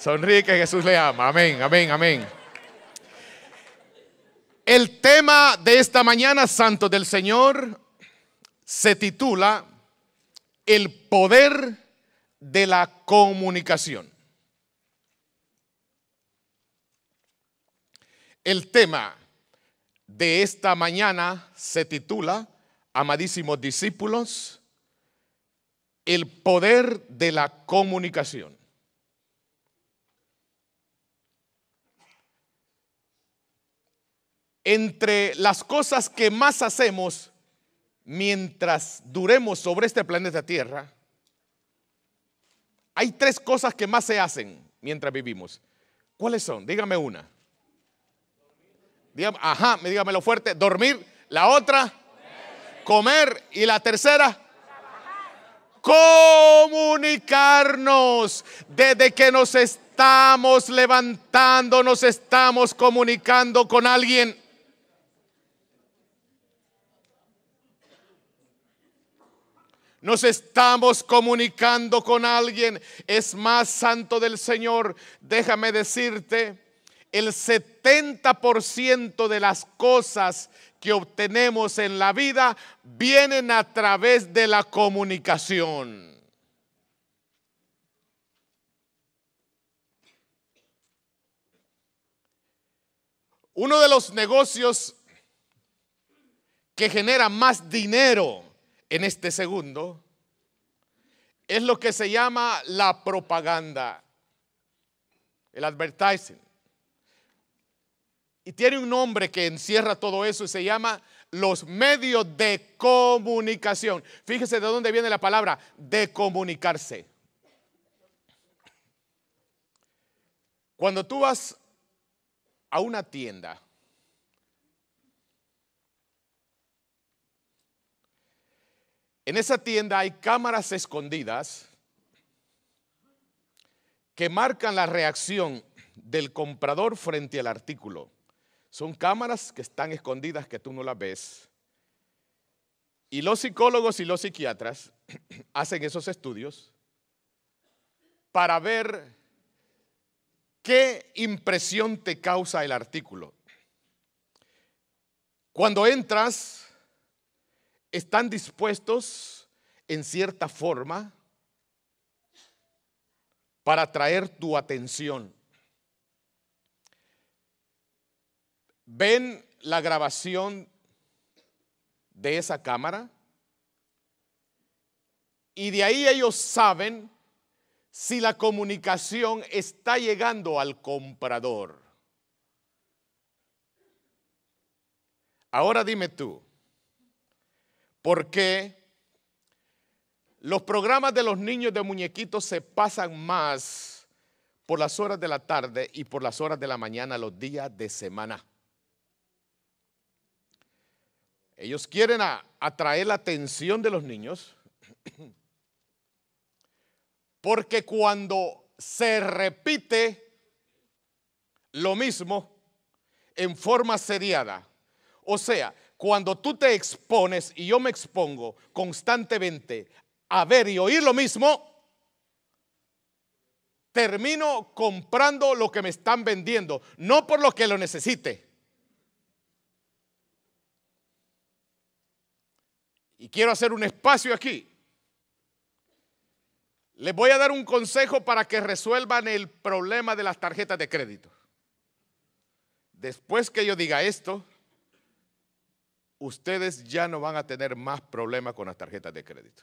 Sonríe que Jesús le ama. Amén, amén, amén. El tema de esta mañana, Santo del Señor, se titula El poder de la comunicación. El tema de esta mañana se titula, amadísimos discípulos, el poder de la comunicación. entre las cosas que más hacemos mientras duremos sobre este planeta Tierra, hay tres cosas que más se hacen mientras vivimos. ¿Cuáles son? Dígame una. Dígame, ajá, dígamelo fuerte. Dormir. La otra, comer. Y la tercera, comunicarnos. Desde que nos estamos levantando, nos estamos comunicando con alguien. nos estamos comunicando con alguien, es más santo del Señor, déjame decirte, el 70% de las cosas que obtenemos en la vida vienen a través de la comunicación. Uno de los negocios que genera más dinero en este segundo es lo que se llama la propaganda, el advertising. Y tiene un nombre que encierra todo eso y se llama los medios de comunicación. Fíjese de dónde viene la palabra, de comunicarse. Cuando tú vas a una tienda, En esa tienda hay cámaras escondidas que marcan la reacción del comprador frente al artículo. Son cámaras que están escondidas que tú no las ves. Y los psicólogos y los psiquiatras hacen esos estudios para ver qué impresión te causa el artículo. Cuando entras están dispuestos en cierta forma para atraer tu atención. Ven la grabación de esa cámara y de ahí ellos saben si la comunicación está llegando al comprador. Ahora dime tú, porque los programas de los niños de muñequitos se pasan más por las horas de la tarde y por las horas de la mañana, los días de semana. Ellos quieren atraer la atención de los niños porque cuando se repite lo mismo en forma seriada, o sea, cuando tú te expones y yo me expongo constantemente a ver y oír lo mismo, termino comprando lo que me están vendiendo, no por lo que lo necesite. Y quiero hacer un espacio aquí. Les voy a dar un consejo para que resuelvan el problema de las tarjetas de crédito. Después que yo diga esto, ustedes ya no van a tener más problemas con las tarjetas de crédito.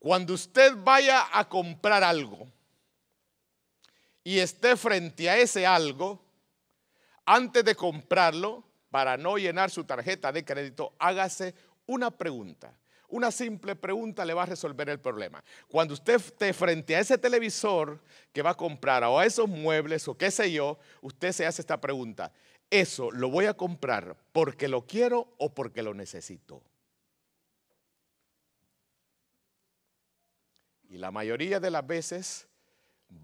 Cuando usted vaya a comprar algo y esté frente a ese algo, antes de comprarlo, para no llenar su tarjeta de crédito, hágase una pregunta. Una simple pregunta le va a resolver el problema. Cuando usted esté frente a ese televisor que va a comprar o a esos muebles o qué sé yo, usted se hace esta pregunta eso lo voy a comprar porque lo quiero o porque lo necesito. Y la mayoría de las veces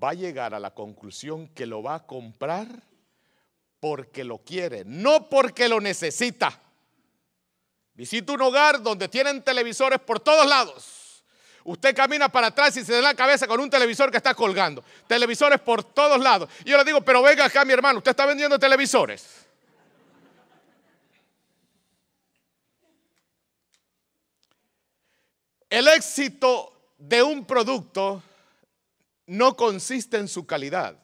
va a llegar a la conclusión que lo va a comprar porque lo quiere, no porque lo necesita. Visita un hogar donde tienen televisores por todos lados Usted camina para atrás y se da la cabeza con un televisor que está colgando. Televisores por todos lados. Y yo le digo, pero venga acá mi hermano, usted está vendiendo televisores. El éxito de un producto no consiste en su calidad,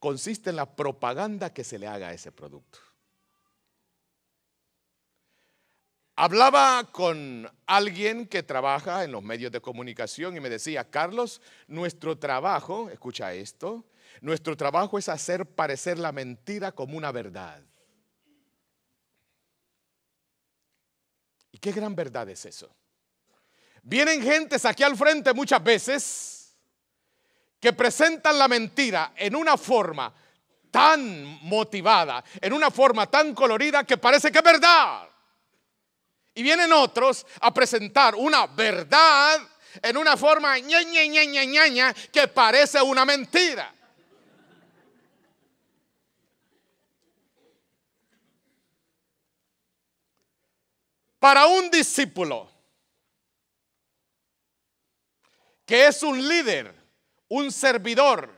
consiste en la propaganda que se le haga a ese producto. Hablaba con alguien que trabaja en los medios de comunicación y me decía, Carlos, nuestro trabajo, escucha esto, nuestro trabajo es hacer parecer la mentira como una verdad. ¿Y qué gran verdad es eso? Vienen gentes aquí al frente muchas veces que presentan la mentira en una forma tan motivada, en una forma tan colorida que parece que es verdad. Y vienen otros a presentar una verdad en una forma ña, que parece una mentira. Para un discípulo que es un líder, un servidor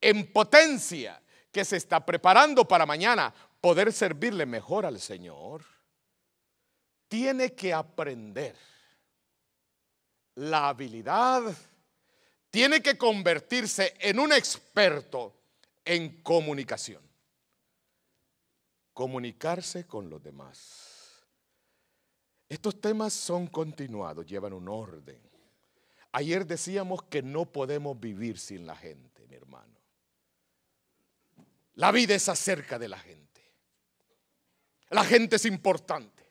en potencia que se está preparando para mañana, poder servirle mejor al Señor, tiene que aprender la habilidad, tiene que convertirse en un experto en comunicación. Comunicarse con los demás. Estos temas son continuados, llevan un orden. Ayer decíamos que no podemos vivir sin la gente, mi hermano. La vida es acerca de la gente la gente es importante.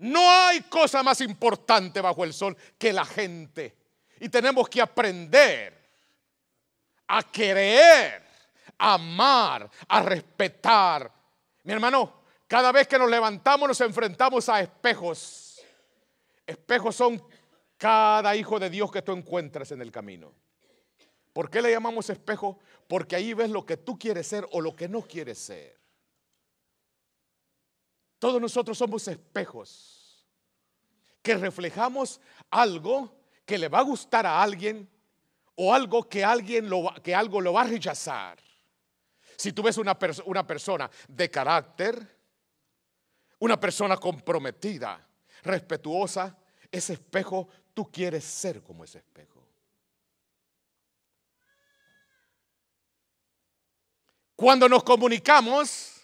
No hay cosa más importante bajo el sol que la gente. Y tenemos que aprender a querer, a amar, a respetar. Mi hermano, cada vez que nos levantamos nos enfrentamos a espejos. Espejos son cada hijo de Dios que tú encuentras en el camino. ¿Por qué le llamamos espejo? Porque ahí ves lo que tú quieres ser o lo que no quieres ser. Todos nosotros somos espejos que reflejamos algo que le va a gustar a alguien o algo que, alguien lo, que algo lo va a rechazar. Si tú ves una, una persona de carácter, una persona comprometida, respetuosa, ese espejo, tú quieres ser como ese espejo. Cuando nos comunicamos,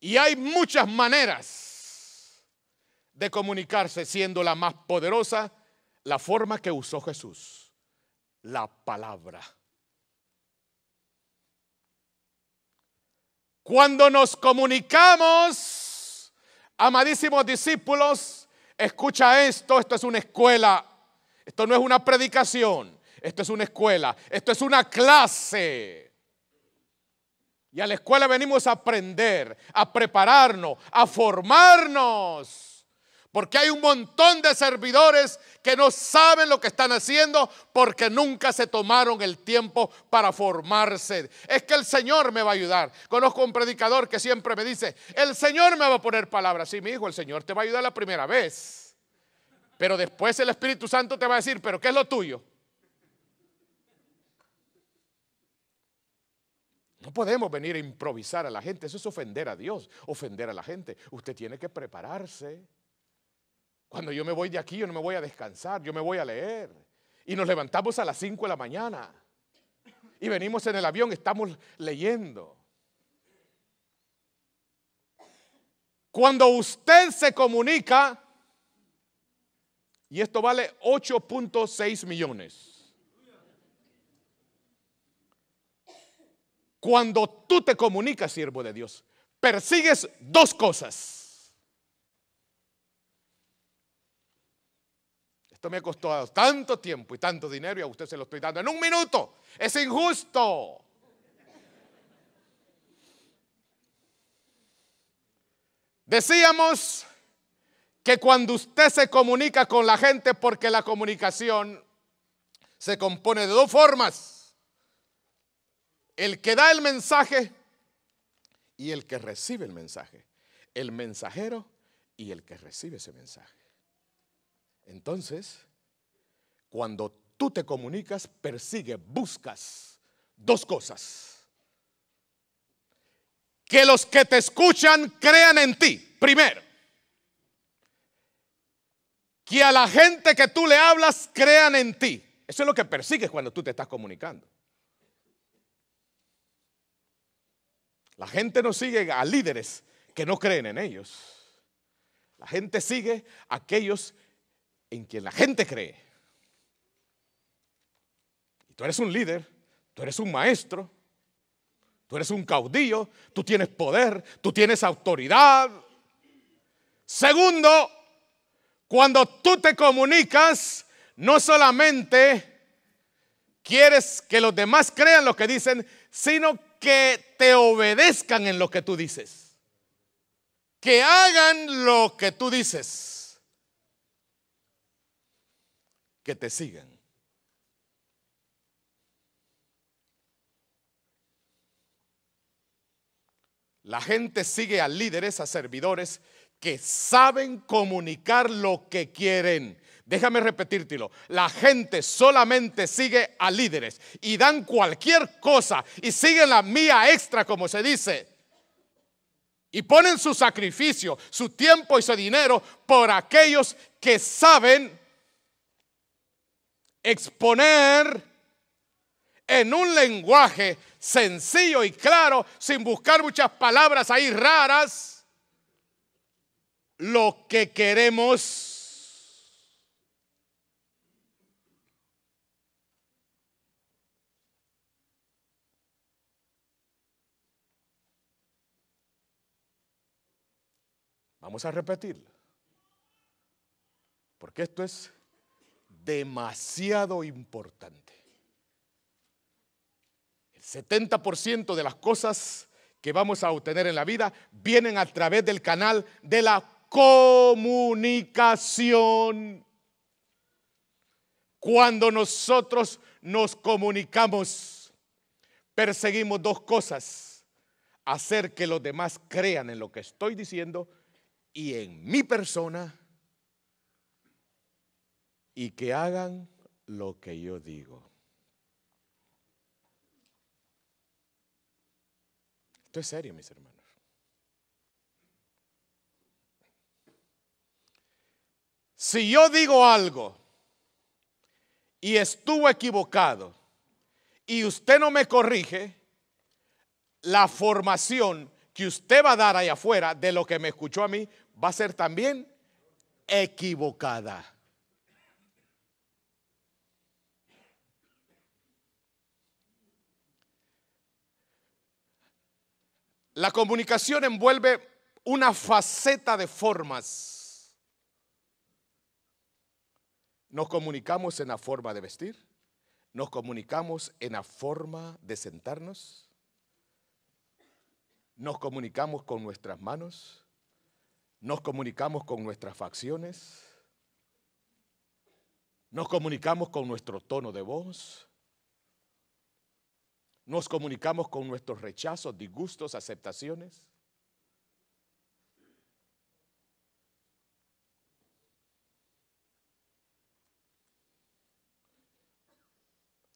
y hay muchas maneras de comunicarse, siendo la más poderosa la forma que usó Jesús, la palabra. Cuando nos comunicamos, amadísimos discípulos, escucha esto, esto es una escuela, esto no es una predicación, esto es una escuela, esto es una clase. Y a la escuela venimos a aprender, a prepararnos, a formarnos. Porque hay un montón de servidores que no saben lo que están haciendo porque nunca se tomaron el tiempo para formarse. Es que el Señor me va a ayudar. Conozco un predicador que siempre me dice, el Señor me va a poner palabras. Sí, mi hijo, el Señor te va a ayudar la primera vez. Pero después el Espíritu Santo te va a decir, pero ¿qué es lo tuyo? No podemos venir a improvisar a la gente. Eso es ofender a Dios, ofender a la gente. Usted tiene que prepararse. Cuando yo me voy de aquí, yo no me voy a descansar, yo me voy a leer. Y nos levantamos a las 5 de la mañana. Y venimos en el avión, estamos leyendo. Cuando usted se comunica, y esto vale 8.6 millones. Cuando tú te comunicas, siervo de Dios, persigues dos cosas. Esto me ha costado tanto tiempo y tanto dinero y a usted se lo estoy dando en un minuto. Es injusto. Decíamos que cuando usted se comunica con la gente, porque la comunicación se compone de dos formas el que da el mensaje y el que recibe el mensaje. El mensajero y el que recibe ese mensaje. Entonces, cuando tú te comunicas, persigue, buscas dos cosas. Que los que te escuchan crean en ti, primero. Que a la gente que tú le hablas crean en ti. Eso es lo que persigues cuando tú te estás comunicando. La gente no sigue a líderes que no creen en ellos. La gente sigue a aquellos en quien la gente cree. Y tú eres un líder, tú eres un maestro, tú eres un caudillo, tú tienes poder, tú tienes autoridad. Segundo, cuando tú te comunicas, no solamente quieres que los demás crean lo que dicen, sino que te obedezcan en lo que tú dices. Que hagan lo que tú dices. Que te sigan. La gente sigue a líderes, a servidores que saben comunicar lo que quieren Déjame repetírtelo. La gente solamente sigue a líderes y dan cualquier cosa y siguen la mía extra, como se dice. Y ponen su sacrificio, su tiempo y su dinero por aquellos que saben exponer en un lenguaje sencillo y claro, sin buscar muchas palabras ahí raras, lo que queremos Vamos a repetir. Porque esto es demasiado importante. El 70% de las cosas que vamos a obtener en la vida vienen a través del canal de la comunicación. Cuando nosotros nos comunicamos, perseguimos dos cosas. Hacer que los demás crean en lo que estoy diciendo y en mi persona y que hagan lo que yo digo. Esto es serio, mis hermanos. Si yo digo algo y estuvo equivocado y usted no me corrige, la formación que usted va a dar allá afuera de lo que me escuchó a mí va a ser también equivocada. La comunicación envuelve una faceta de formas. Nos comunicamos en la forma de vestir, nos comunicamos en la forma de sentarnos, nos comunicamos con nuestras manos, nos comunicamos con nuestras facciones. Nos comunicamos con nuestro tono de voz. Nos comunicamos con nuestros rechazos, disgustos, aceptaciones.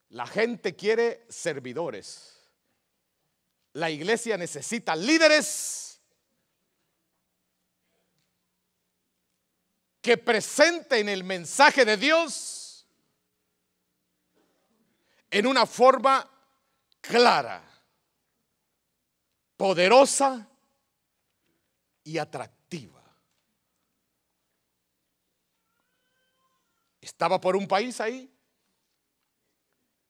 La gente quiere servidores. La iglesia necesita líderes que presenten el mensaje de Dios en una forma clara, poderosa y atractiva. Estaba por un país ahí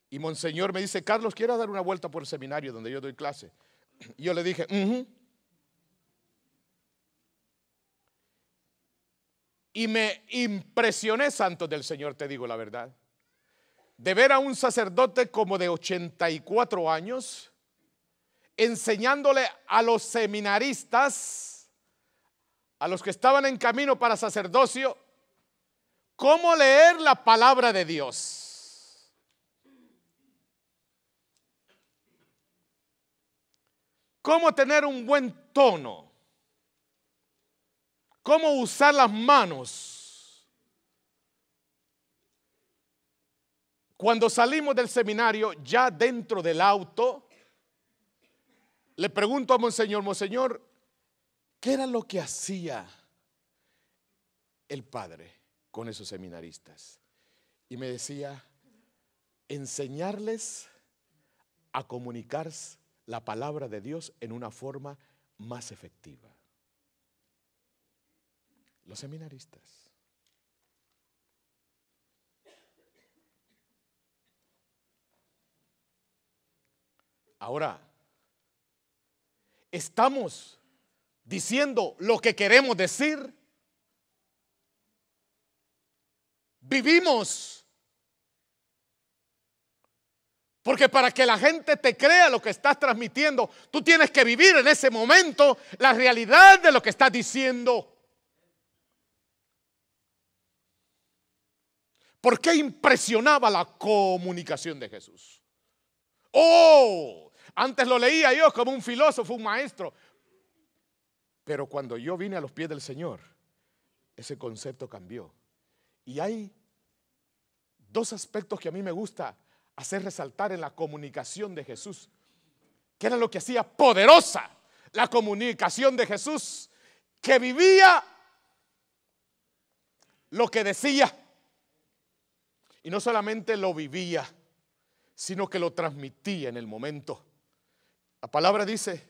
y Monseñor me dice, Carlos, quiero dar una vuelta por el seminario donde yo doy clase? yo le dije, uh Y me impresioné, santo del Señor, te digo la verdad, de ver a un sacerdote como de 84 años enseñándole a los seminaristas, a los que estaban en camino para sacerdocio, cómo leer la palabra de Dios. Cómo tener un buen tono cómo usar las manos. Cuando salimos del seminario, ya dentro del auto, le pregunto a Monseñor, Monseñor, ¿qué era lo que hacía el padre con esos seminaristas? Y me decía, enseñarles a comunicar la palabra de Dios en una forma más efectiva. Los seminaristas. Ahora, ¿estamos diciendo lo que queremos decir? ¿Vivimos? Porque para que la gente te crea lo que estás transmitiendo, tú tienes que vivir en ese momento la realidad de lo que estás diciendo. ¿Por qué impresionaba la comunicación de Jesús? Oh, antes lo leía yo como un filósofo, un maestro. Pero cuando yo vine a los pies del Señor, ese concepto cambió. Y hay dos aspectos que a mí me gusta hacer resaltar en la comunicación de Jesús, que era lo que hacía poderosa la comunicación de Jesús, que vivía lo que decía. Y no solamente lo vivía, sino que lo transmitía en el momento. La palabra dice,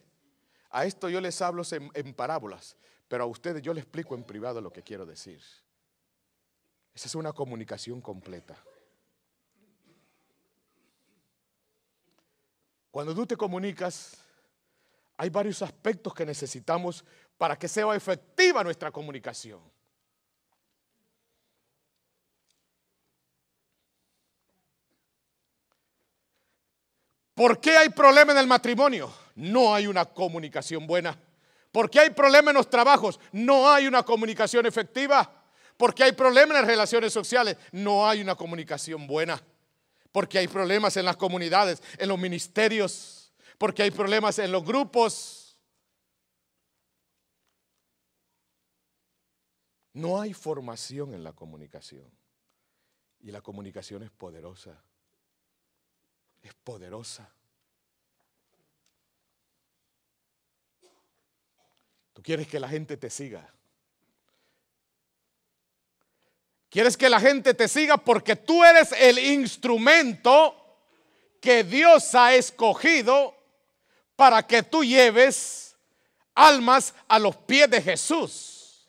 a esto yo les hablo en, parábolas, pero a ustedes yo les explico en privado lo que quiero decir. Esa es una comunicación completa. Cuando tú te comunicas, hay varios aspectos que necesitamos para que sea efectiva nuestra comunicación. ¿Por qué hay problema en el matrimonio? No hay una comunicación buena. ¿Por qué hay problema en los trabajos? No hay una comunicación efectiva. ¿Por qué hay problemas en las relaciones sociales? No hay una comunicación buena. ¿Por qué hay problemas en las comunidades, en los ministerios, ¿Por qué hay problemas en los grupos. No hay formación en la comunicación. Y la comunicación es poderosa es poderosa. Tú quieres que la gente te siga. Quieres que la gente te siga porque tú eres el instrumento que Dios ha escogido para que tú lleves almas a los pies de Jesús.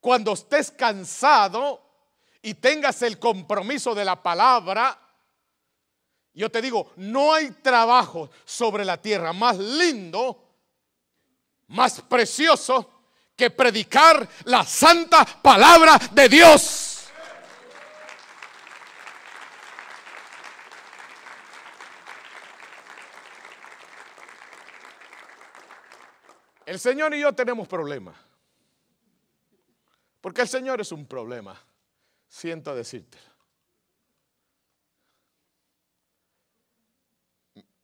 Cuando estés cansado, y tengas el compromiso de la palabra, yo te digo, no hay trabajo sobre la tierra más lindo, más precioso que predicar la santa palabra de Dios. El Señor y yo tenemos problemas. Porque el Señor es un problema siento decírtelo.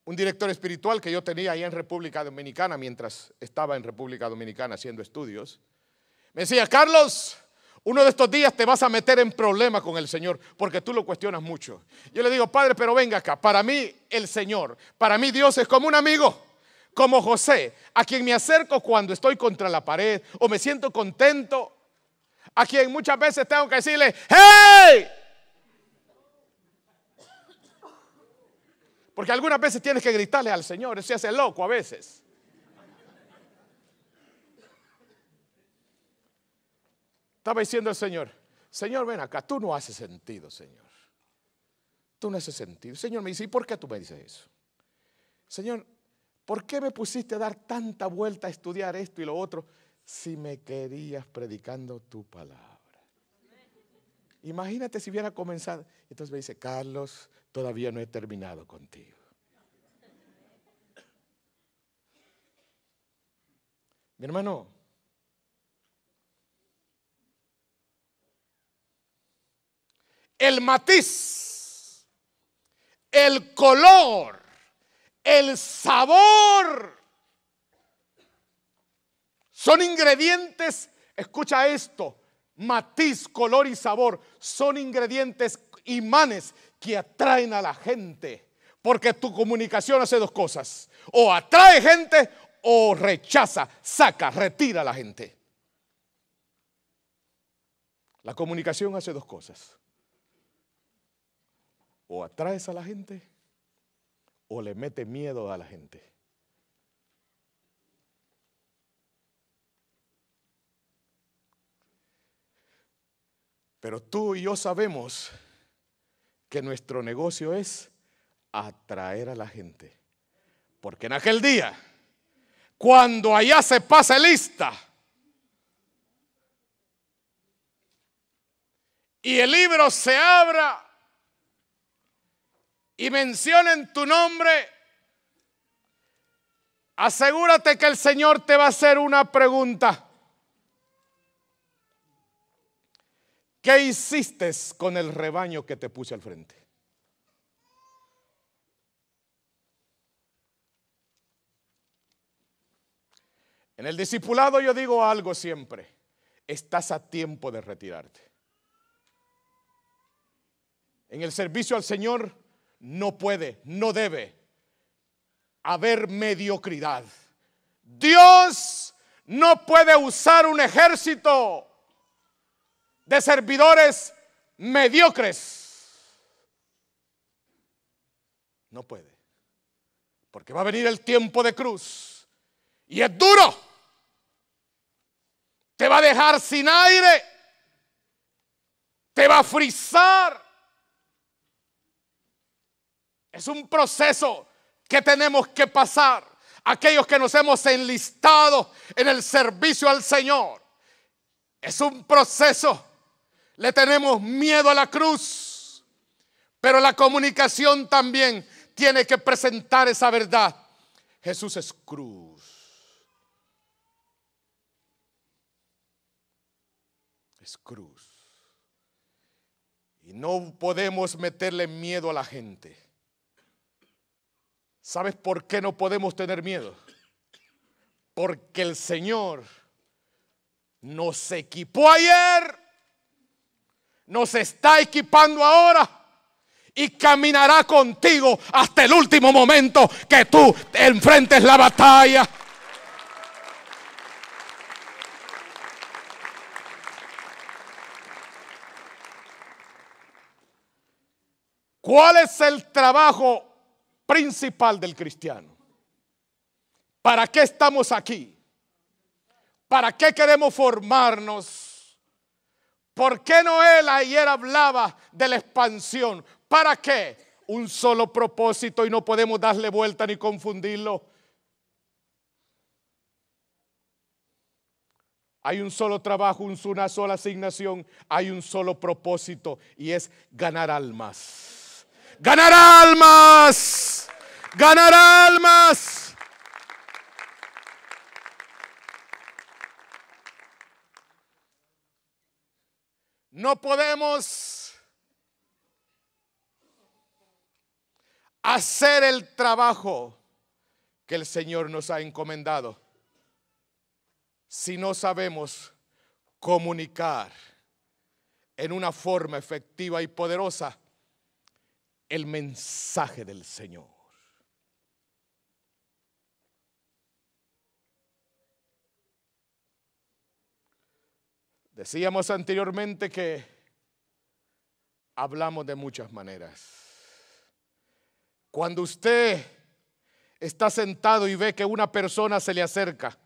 Un director espiritual que yo tenía ahí en República Dominicana, mientras estaba en República Dominicana haciendo estudios, me decía, Carlos, uno de estos días te vas a meter en problemas con el Señor porque tú lo cuestionas mucho. Yo le digo, Padre, pero venga acá. Para mí el Señor, para mí Dios es como un amigo, como José, a quien me acerco cuando estoy contra la pared o me siento contento a quien muchas veces tengo que decirle, ¡Hey! Porque algunas veces tienes que gritarle al Señor, se hace loco a veces. Estaba diciendo el Señor, Señor, ven acá, tú no haces sentido, Señor. Tú no haces sentido. Señor me dice, ¿y por qué tú me dices eso? Señor, ¿por qué me pusiste a dar tanta vuelta a estudiar esto y lo otro? si me querías predicando tu palabra. Imagínate si hubiera comenzado. Entonces me dice, Carlos, todavía no he terminado contigo. Mi hermano, el matiz, el color, el sabor son ingredientes, escucha esto, matiz, color y sabor, son ingredientes imanes que atraen a la gente. Porque tu comunicación hace dos cosas. O atrae gente o rechaza, saca, retira a la gente. La comunicación hace dos cosas. O atraes a la gente o le mete miedo a la gente. Pero tú y yo sabemos que nuestro negocio es atraer a la gente. Porque en aquel día, cuando allá se pase lista, y el libro se abra y mencionen tu nombre, asegúrate que el Señor te va a hacer una pregunta. ¿Qué hiciste con el rebaño que te puse al frente? En el discipulado yo digo algo siempre, estás a tiempo de retirarte. En el servicio al Señor no puede, no debe haber mediocridad. Dios no puede usar un ejército de servidores mediocres. No puede. Porque va a venir el tiempo de cruz. Y es duro. Te va a dejar sin aire. Te va a frizar. Es un proceso que tenemos que pasar. Aquellos que nos hemos enlistado en el servicio al Señor. Es un proceso le tenemos miedo a la cruz. Pero la comunicación también tiene que presentar esa verdad. Jesús es cruz. Es cruz. Y no podemos meterle miedo a la gente. ¿Sabes por qué no podemos tener miedo? Porque el Señor nos equipó ayer nos está equipando ahora y caminará contigo hasta el último momento que tú enfrentes la batalla. ¿Cuál es el trabajo principal del cristiano? ¿Para qué estamos aquí? ¿Para qué queremos formarnos? ¿Por qué Noel ayer hablaba de la expansión? ¿Para qué? Un solo propósito y no podemos darle vuelta ni confundirlo. Hay un solo trabajo, una sola asignación, hay un solo propósito y es ganar almas. Ganar almas. Ganar almas. No podemos hacer el trabajo que el Señor nos ha encomendado si no sabemos comunicar en una forma efectiva y poderosa el mensaje del Señor. Decíamos anteriormente que hablamos de muchas maneras. Cuando usted está sentado y ve que una persona se le acerca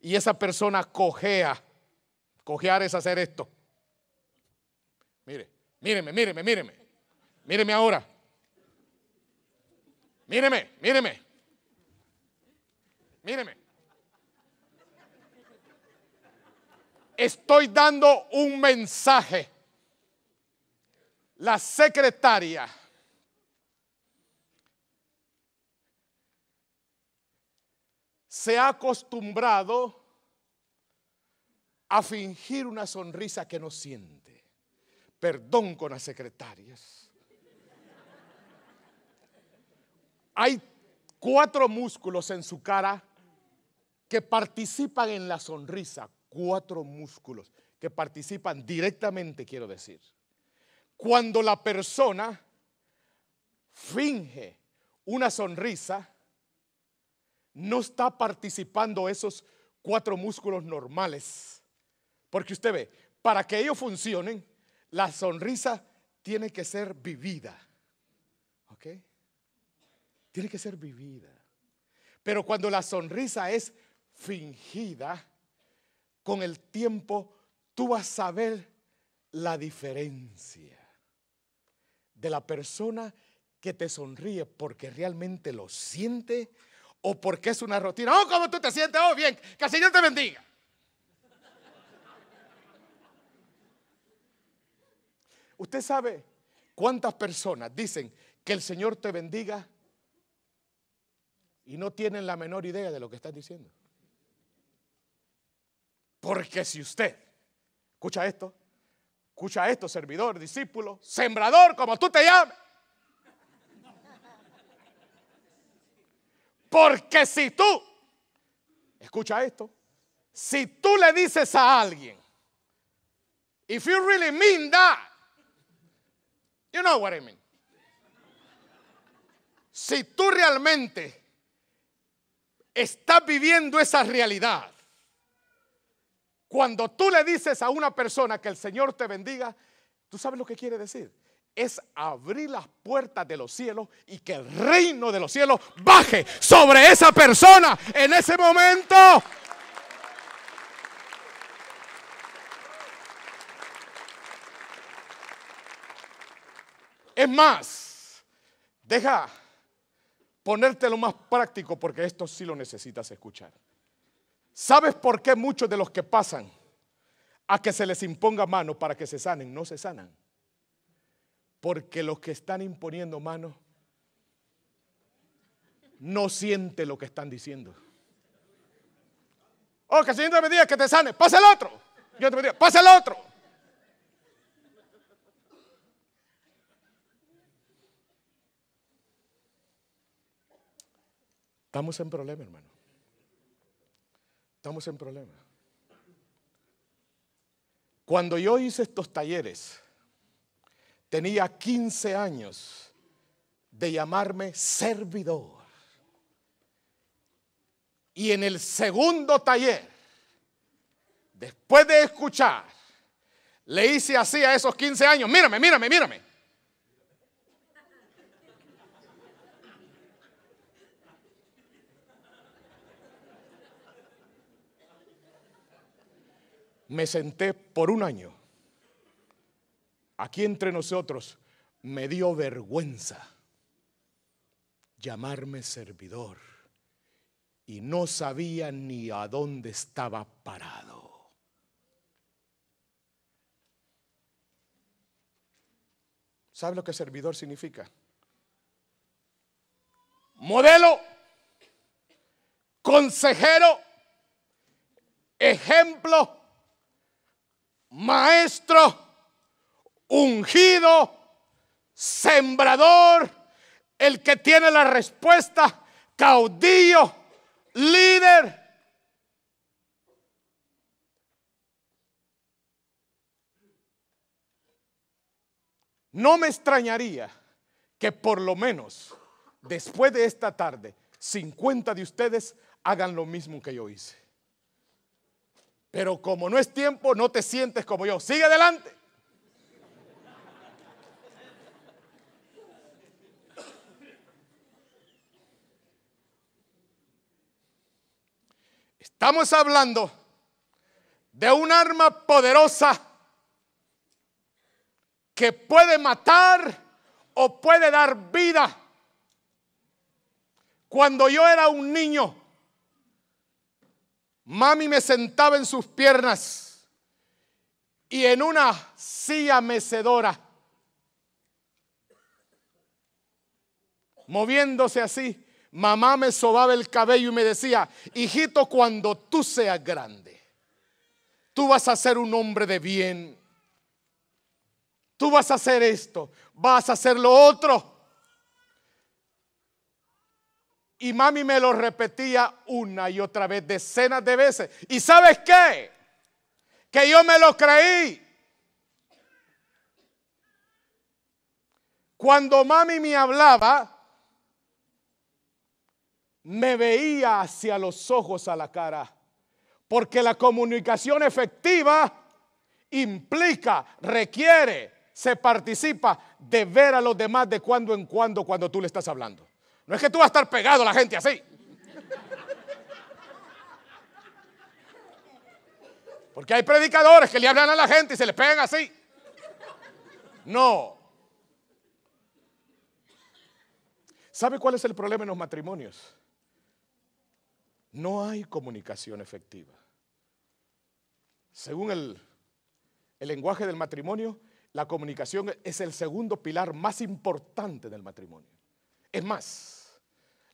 y esa persona cojea, cojear es hacer esto. Mire, míreme, míreme, míreme. Míreme ahora. Míreme, míreme. Míreme. estoy dando un mensaje. La secretaria se ha acostumbrado a fingir una sonrisa que no siente. Perdón con las secretarias. Hay cuatro músculos en su cara que participan en la sonrisa cuatro músculos que participan directamente, quiero decir. Cuando la persona finge una sonrisa, no está participando esos cuatro músculos normales. Porque usted ve, para que ellos funcionen, la sonrisa tiene que ser vivida. ¿Ok? Tiene que ser vivida. Pero cuando la sonrisa es fingida, con el tiempo tú vas a saber la diferencia de la persona que te sonríe porque realmente lo siente o porque es una rutina. Oh, cómo tú te sientes, oh, bien, que el Señor te bendiga. Usted sabe cuántas personas dicen que el Señor te bendiga y no tienen la menor idea de lo que están diciendo. Porque si usted, escucha esto, escucha esto, servidor, discípulo, sembrador, como tú te llames. Porque si tú, escucha esto, si tú le dices a alguien, if you really mean that, you know what I mean. Si tú realmente estás viviendo esa realidad, cuando tú le dices a una persona que el Señor te bendiga, tú sabes lo que quiere decir. Es abrir las puertas de los cielos y que el reino de los cielos baje sobre esa persona en ese momento. Es más, deja ponértelo más práctico porque esto sí lo necesitas escuchar. ¿Sabes por qué muchos de los que pasan a que se les imponga mano para que se sanen no se sanan? Porque los que están imponiendo mano no siente lo que están diciendo. Oh, que el Señor te que te sane. Pasa el otro. Yo te bendiga, pasa el otro. Estamos en problema, hermano. Estamos en problemas. Cuando yo hice estos talleres, tenía 15 años de llamarme servidor. Y en el segundo taller, después de escuchar, le hice así a esos 15 años, mírame, mírame, mírame. me senté por un año. Aquí entre nosotros me dio vergüenza llamarme servidor y no sabía ni a dónde estaba parado. ¿Sabe lo que servidor significa? Modelo, consejero, ejemplo maestro, ungido, sembrador, el que tiene la respuesta, caudillo, líder. No me extrañaría que por lo menos después de esta tarde, 50 de ustedes hagan lo mismo que yo hice. Pero como no es tiempo, no te sientes como yo. Sigue adelante. Estamos hablando de un arma poderosa que puede matar o puede dar vida. Cuando yo era un niño, Mami me sentaba en sus piernas y en una silla mecedora, moviéndose así. Mamá me sobaba el cabello y me decía, hijito, cuando tú seas grande, tú vas a ser un hombre de bien, tú vas a hacer esto, vas a hacer lo otro. Y mami me lo repetía una y otra vez, decenas de veces. ¿Y sabes qué? Que yo me lo creí. Cuando mami me hablaba, me veía hacia los ojos a la cara. Porque la comunicación efectiva implica, requiere, se participa de ver a los demás de cuando en cuando cuando tú le estás hablando. No es que tú vas a estar pegado a la gente así. Porque hay predicadores que le hablan a la gente y se les pegan así. No. ¿Sabe cuál es el problema en los matrimonios? No hay comunicación efectiva. Según el, el lenguaje del matrimonio, la comunicación es el segundo pilar más importante del matrimonio. Es más,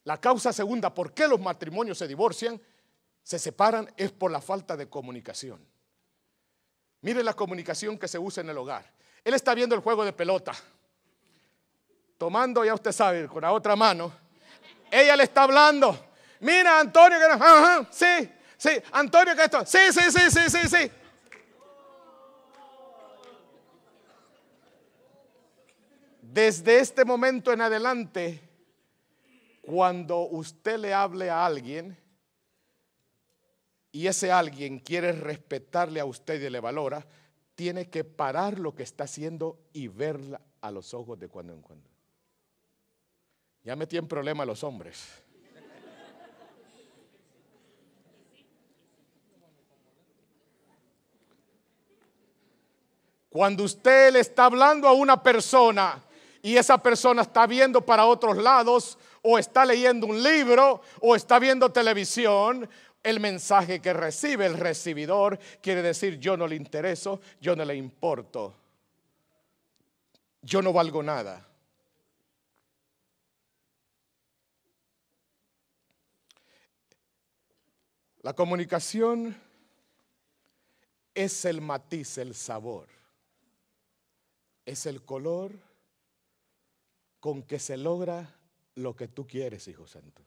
la causa segunda, ¿por qué los matrimonios se divorcian? Se separan es por la falta de comunicación. Mire la comunicación que se usa en el hogar. Él está viendo el juego de pelota. Tomando, ya usted sabe, con la otra mano. Ella le está hablando. Mira, Antonio, que no, sí, sí, Antonio, que esto, sí, sí, sí, sí, sí, sí. Desde este momento en adelante, cuando usted le hable a alguien y ese alguien quiere respetarle a usted y le valora, tiene que parar lo que está haciendo y verla a los ojos de cuando en cuando. Ya metí en problema los hombres. Cuando usted le está hablando a una persona y esa persona está viendo para otros lados, o está leyendo un libro o está viendo televisión. El mensaje que recibe el recibidor quiere decir yo no le intereso, yo no le importo, yo no valgo nada. La comunicación es el matiz, el sabor, es el color con que se logra lo que tú quieres, Hijo Santo.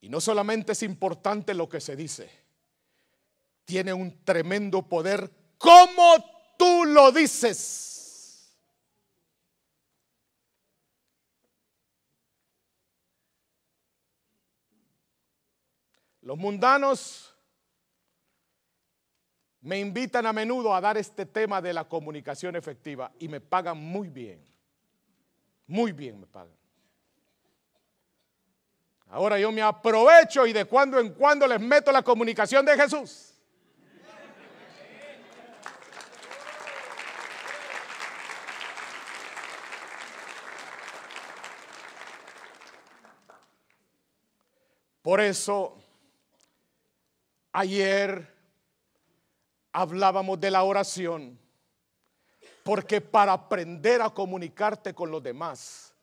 Y no solamente es importante lo que se dice, tiene un tremendo poder como tú lo dices. Los mundanos me invitan a menudo a dar este tema de la comunicación efectiva y me pagan muy bien. Muy bien me pagan. Ahora yo me aprovecho y de cuando en cuando les meto la comunicación de Jesús. Por eso, ayer hablábamos de la oración porque para aprender a comunicarte con los demás,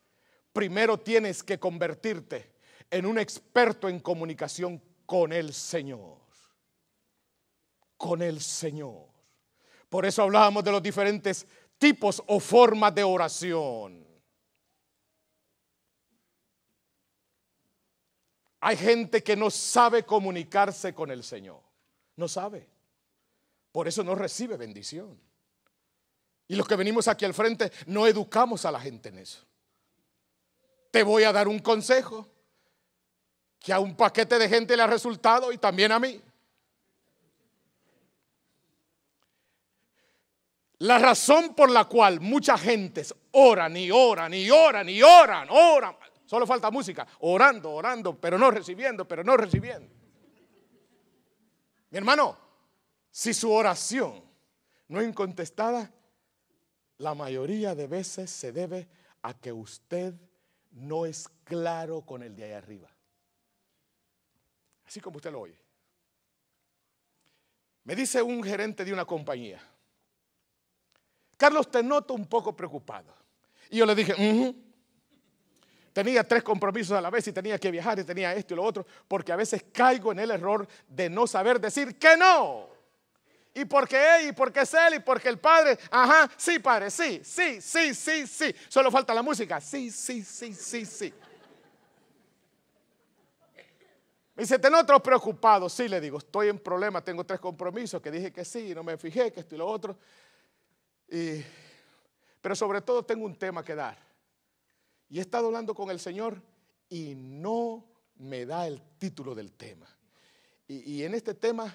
primero tienes que convertirte en un experto en comunicación con el Señor. Con el Señor. Por eso hablábamos de los diferentes tipos o formas de oración. Hay gente que no sabe comunicarse con el Señor. No sabe. Por eso no recibe bendición. Y los que venimos aquí al frente no educamos a la gente en eso. Te voy a dar un consejo que a un paquete de gente le ha resultado y también a mí. La razón por la cual mucha gente oran y oran y oran y oran, oran, solo falta música, orando, orando, pero no recibiendo, pero no recibiendo. Mi hermano, si su oración no es contestada, la mayoría de veces se debe a que usted no es claro con el de ahí arriba. Así como usted lo oye. Me dice un gerente de una compañía, Carlos, te noto un poco preocupado. Y yo le dije, tenía tres compromisos a la vez y tenía que viajar y tenía esto y lo otro, porque a veces caigo en el error de no saber decir que no y porque él, y porque es él, y porque el padre. Ajá, sí, padre, sí, sí, sí, sí, sí. Solo falta la música. Sí, sí, sí, sí, sí. Me dice, tengo otros preocupados? Sí, le digo, estoy en problema, tengo tres compromisos, que dije que sí, y no me fijé, que esto y lo otro. pero sobre todo tengo un tema que dar. Y he estado hablando con el Señor y no me da el título del tema. Y, y en este tema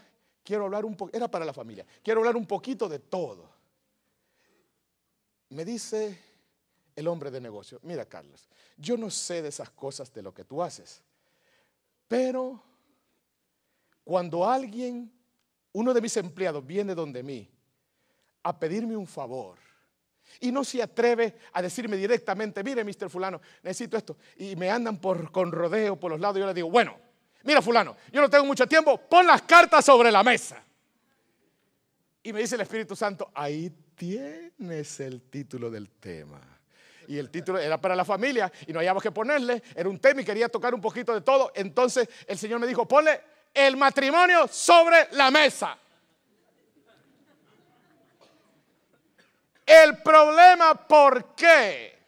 quiero hablar un poco, era para la familia, quiero hablar un poquito de todo. Me dice el hombre de negocio, mira Carlos, yo no sé de esas cosas de lo que tú haces, pero cuando alguien, uno de mis empleados viene donde mí a pedirme un favor, y no se atreve a decirme directamente, mire, mister fulano, necesito esto. Y me andan por, con rodeo por los lados. yo le digo, bueno, Mira, fulano, yo no tengo mucho tiempo, pon las cartas sobre la mesa. Y me dice el Espíritu Santo, ahí tienes el título del tema. Y el título era para la familia y no hayamos que ponerle, era un tema y quería tocar un poquito de todo. Entonces el Señor me dijo, ponle el matrimonio sobre la mesa. El problema, ¿por qué?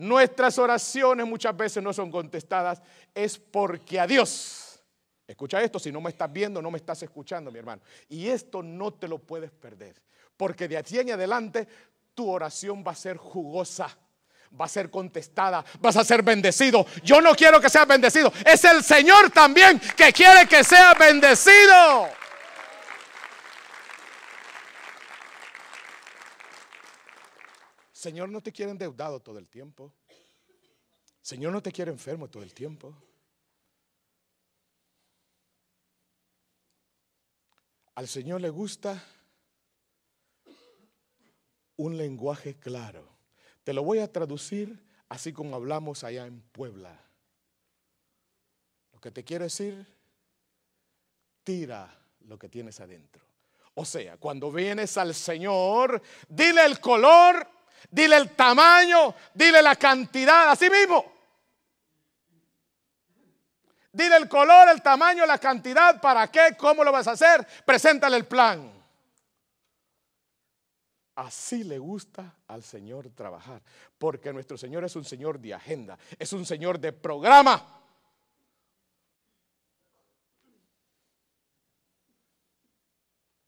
nuestras oraciones muchas veces no son contestadas, es porque a Dios, escucha esto, si no me estás viendo, no me estás escuchando, mi hermano. Y esto no te lo puedes perder, porque de aquí en adelante tu oración va a ser jugosa. Va a ser contestada, vas a ser bendecido. Yo no quiero que seas bendecido. Es el Señor también que quiere que seas bendecido. Señor no te quiere endeudado todo el tiempo. Señor no te quiere enfermo todo el tiempo. Al Señor le gusta un lenguaje claro. Te lo voy a traducir así como hablamos allá en Puebla. Lo que te quiero decir, tira lo que tienes adentro. O sea, cuando vienes al Señor, dile el color dile el tamaño, dile la cantidad, así mismo. Dile el color, el tamaño, la cantidad, para qué, cómo lo vas a hacer, preséntale el plan. Así le gusta al Señor trabajar, porque nuestro Señor es un Señor de agenda, es un Señor de programa.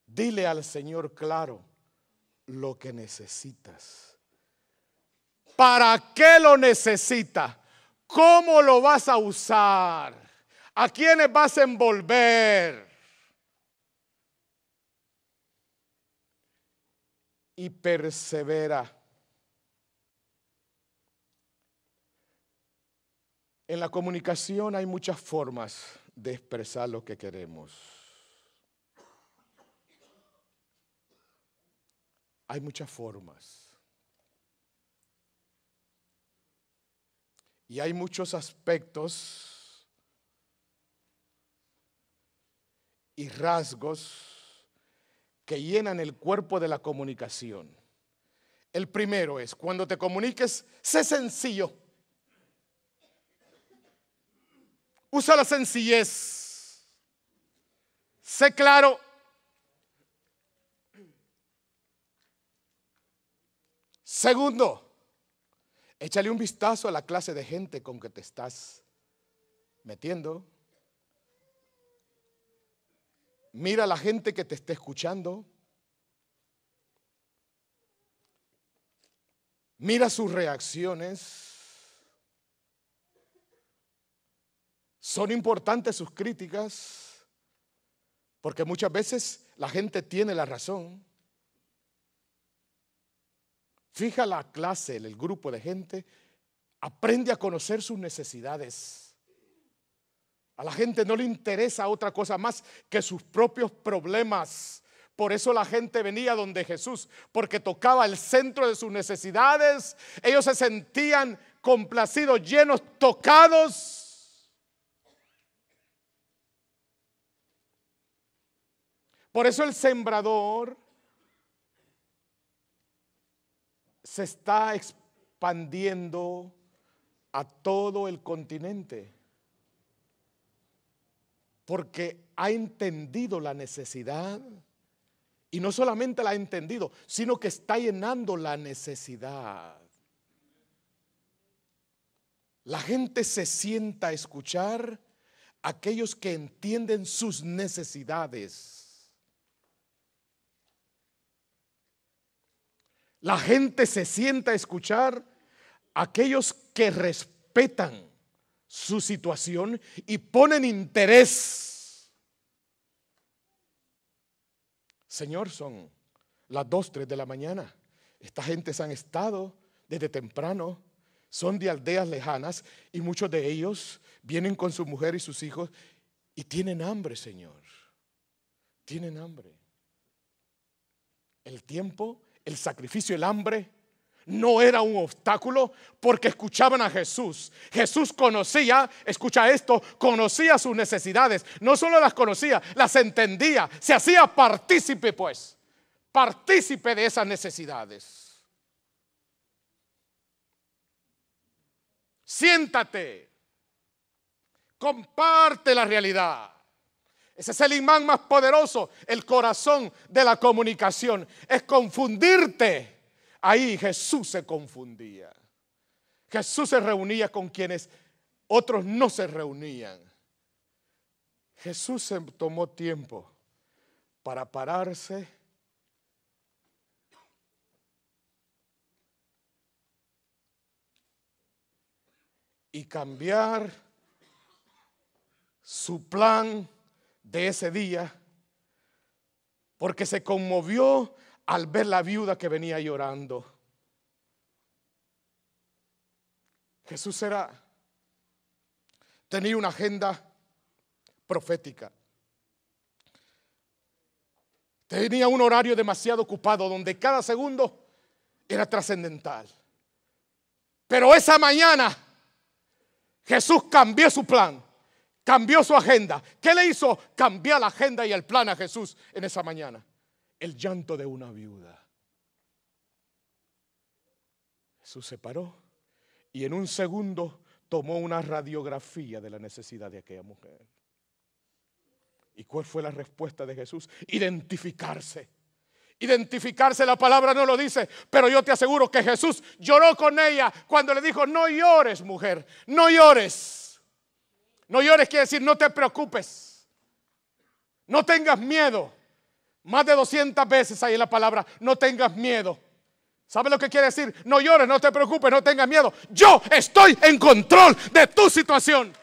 Dile al Señor claro lo que necesitas. ¿Para qué lo necesita? ¿Cómo lo vas a usar? ¿A quiénes vas a envolver? Y persevera. En la comunicación hay muchas formas de expresar lo que queremos. Hay muchas formas. Y hay muchos aspectos y rasgos que llenan el cuerpo de la comunicación. El primero es, cuando te comuniques, sé sencillo. Usa la sencillez. Sé claro. Segundo, Échale un vistazo a la clase de gente con que te estás metiendo. Mira a la gente que te está escuchando. Mira sus reacciones. Son importantes sus críticas, porque muchas veces la gente tiene la razón fija la clase, el grupo de gente, aprende a conocer sus necesidades. A la gente no le interesa otra cosa más que sus propios problemas. Por eso la gente venía donde Jesús, porque tocaba el centro de sus necesidades. Ellos se sentían complacidos, llenos, tocados. Por eso el sembrador se está expandiendo a todo el continente porque ha entendido la necesidad y no solamente la ha entendido, sino que está llenando la necesidad. La gente se sienta a escuchar a aquellos que entienden sus necesidades La gente se sienta a escuchar aquellos que respetan su situación y ponen interés. Señor, son las 2, 3 de la mañana. Esta gente han estado desde temprano, son de aldeas lejanas y muchos de ellos vienen con su mujer y sus hijos y tienen hambre, Señor. Tienen hambre. El tiempo el sacrificio, el hambre, no era un obstáculo porque escuchaban a Jesús. Jesús conocía, escucha esto, conocía sus necesidades. No solo las conocía, las entendía. Se hacía partícipe, pues, partícipe de esas necesidades. Siéntate, comparte la realidad. Ese es el imán más poderoso, el corazón de la comunicación. Es confundirte. Ahí Jesús se confundía. Jesús se reunía con quienes otros no se reunían. Jesús se tomó tiempo para pararse y cambiar su plan de ese día, porque se conmovió al ver la viuda que venía llorando. Jesús era, tenía una agenda profética. Tenía un horario demasiado ocupado donde cada segundo era trascendental. Pero esa mañana Jesús cambió su plan. Cambió su agenda. ¿Qué le hizo? Cambiar la agenda y el plan a Jesús en esa mañana. El llanto de una viuda. Jesús se paró y en un segundo tomó una radiografía de la necesidad de aquella mujer. ¿Y cuál fue la respuesta de Jesús? Identificarse. Identificarse, la palabra no lo dice, pero yo te aseguro que Jesús lloró con ella cuando le dijo, no llores mujer, no llores. No llores quiere decir no te preocupes. No tengas miedo. Más de 200 veces ahí la palabra, no tengas miedo. ¿Sabes lo que quiere decir? No llores, no te preocupes, no tengas miedo. Yo estoy en control de tu situación.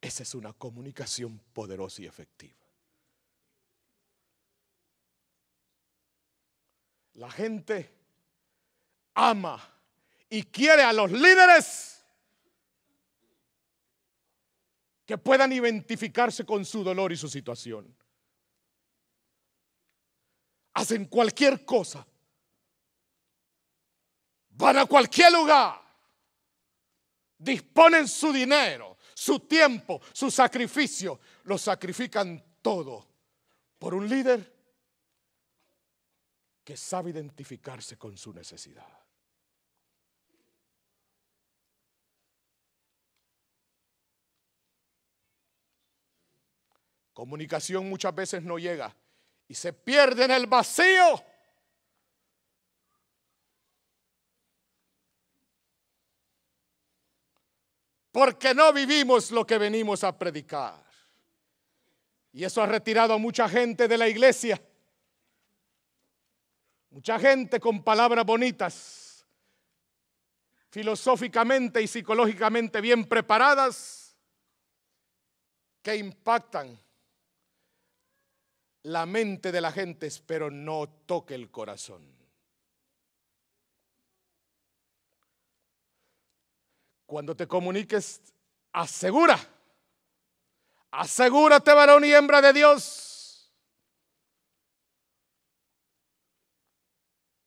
Esa es una comunicación poderosa y efectiva. La gente ama y quiere a los líderes que puedan identificarse con su dolor y su situación. Hacen cualquier cosa. Van a cualquier lugar. Disponen su dinero, su tiempo, su sacrificio. Lo sacrifican todo por un líder que sabe identificarse con su necesidad. Comunicación muchas veces no llega y se pierde en el vacío. Porque no vivimos lo que venimos a predicar. Y eso ha retirado a mucha gente de la iglesia Mucha gente con palabras bonitas, filosóficamente y psicológicamente bien preparadas, que impactan la mente de la gente, pero no toque el corazón. Cuando te comuniques, asegura, asegúrate varón y hembra de Dios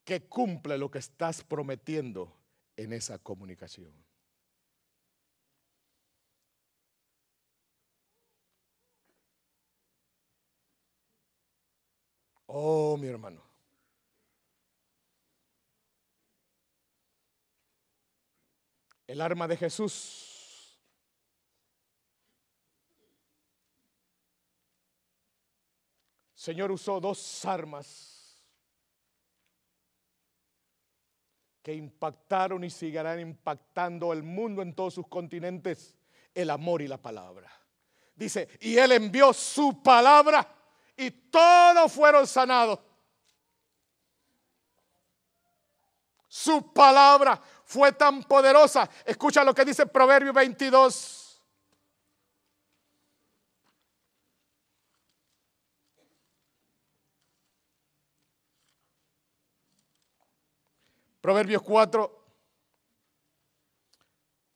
que cumple lo que estás prometiendo en esa comunicación. Oh, mi hermano. El arma de Jesús. Señor usó dos armas que impactaron y seguirán impactando el mundo en todos sus continentes, el amor y la palabra. Dice, y Él envió su palabra y todos fueron sanados. Su palabra fue tan poderosa. Escucha lo que dice Proverbio 22. Proverbios 4.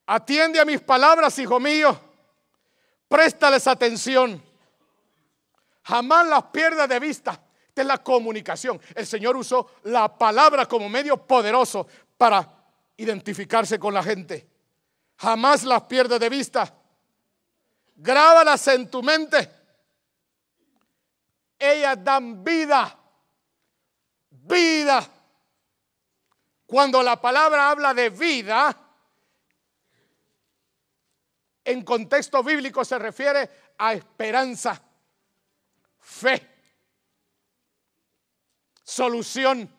Atiende a mis palabras, hijo mío. Préstales atención. Jamás las pierdas de vista. Esta es la comunicación. El Señor usó la palabra como medio poderoso para identificarse con la gente. Jamás las pierdas de vista. Grábalas en tu mente. Ellas dan vida. Vida. Cuando la palabra habla de vida, en contexto bíblico se refiere a esperanza, fe, solución,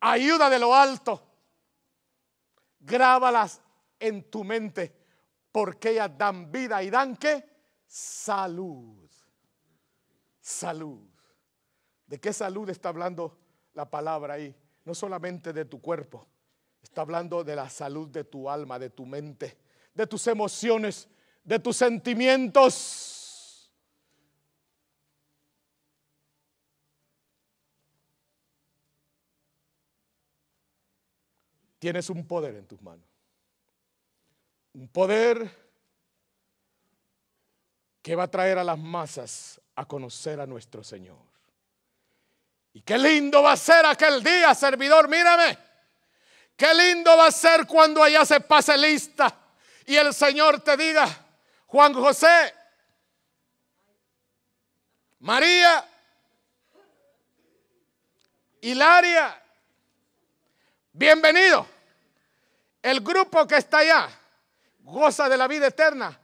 ayuda de lo alto. Grábalas en tu mente porque ellas dan vida y dan qué? Salud. Salud. ¿De qué salud está hablando la palabra ahí, no solamente de tu cuerpo, está hablando de la salud de tu alma, de tu mente, de tus emociones, de tus sentimientos. Tienes un poder en tus manos. Un poder que va a traer a las masas a conocer a nuestro Señor. Y qué lindo va a ser aquel día, servidor, mírame. Qué lindo va a ser cuando allá se pase lista y el Señor te diga, Juan José, María, Hilaria, bienvenido. El grupo que está allá goza de la vida eterna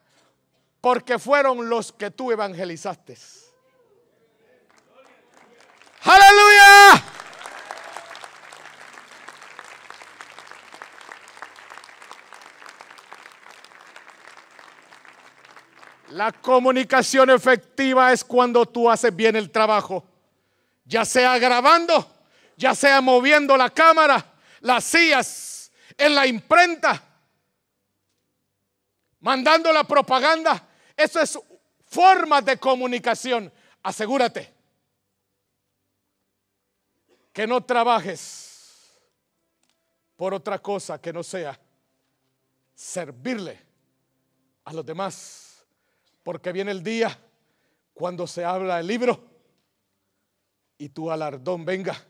porque fueron los que tú evangelizaste. Aleluya. La comunicación efectiva es cuando tú haces bien el trabajo, ya sea grabando, ya sea moviendo la cámara, las sillas, en la imprenta, mandando la propaganda. Eso es formas de comunicación. Asegúrate que no trabajes por otra cosa que no sea servirle a los demás, porque viene el día cuando se habla el libro y tu alardón venga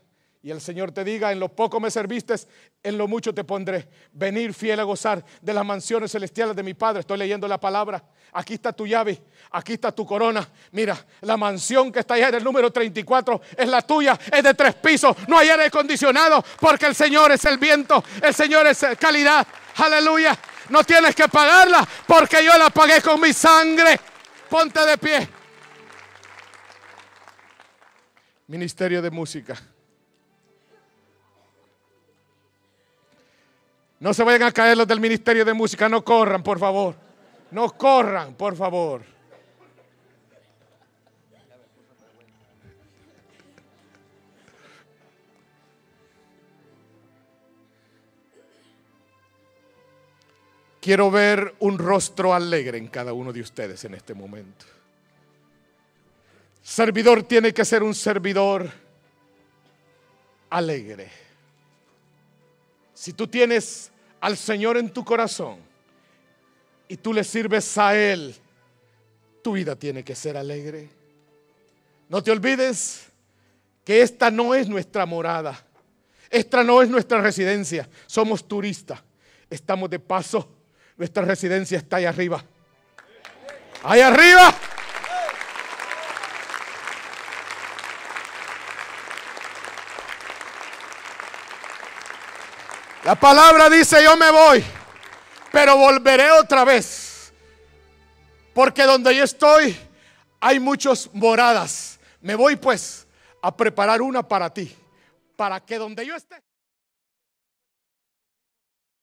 y el Señor te diga, en lo poco me serviste, en lo mucho te pondré. Venir fiel a gozar de las mansiones celestiales de mi Padre. Estoy leyendo la palabra. Aquí está tu llave, aquí está tu corona. Mira, la mansión que está allá en el número 34 es la tuya, es de tres pisos. No hay aire acondicionado porque el Señor es el viento, el Señor es eh, calidad. Aleluya. No tienes que pagarla porque yo la pagué con mi sangre. Ponte de pie. Ministerio de Música. No se vayan a caer los del Ministerio de Música, no corran, por favor. No corran, por favor. Quiero ver un rostro alegre en cada uno de ustedes en este momento. Servidor tiene que ser un servidor alegre. Si tú tienes al Señor en tu corazón y tú le sirves a Él, tu vida tiene que ser alegre. No te olvides que esta no es nuestra morada, esta no es nuestra residencia, somos turistas, estamos de paso, nuestra residencia está ahí arriba. Ahí arriba. La palabra dice, yo me voy, pero volveré otra vez. Porque donde yo estoy hay muchas moradas. Me voy pues a preparar una para ti, para que donde yo esté...